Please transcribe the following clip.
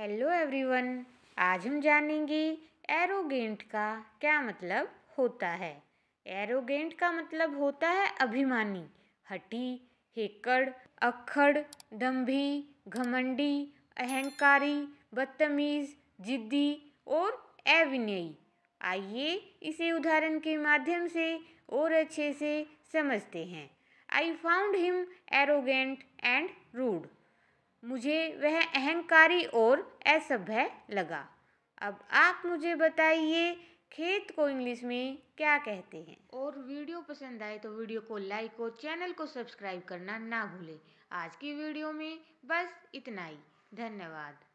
hello everyone आज हम जानेंगे एरोगेंट का क्या मतलब होता है एरोगेंट का मतलब होता है अभिमानी हटी हेकड़ अखड़ दम्भी घमंडी अहंकारी बदतमीज जिद्दी और अविनयी आइए इसे उदाहरण के माध्यम से और अच्छे से समझते हैं I found him arrogant and rude मुझे वह अहंकारी और असभ्य लगा अब आप मुझे बताइए खेत को इंग्लिश में क्या कहते हैं और वीडियो पसंद आए तो वीडियो को लाइक और चैनल को सब्सक्राइब करना ना भूलें आज की वीडियो में बस इतना ही धन्यवाद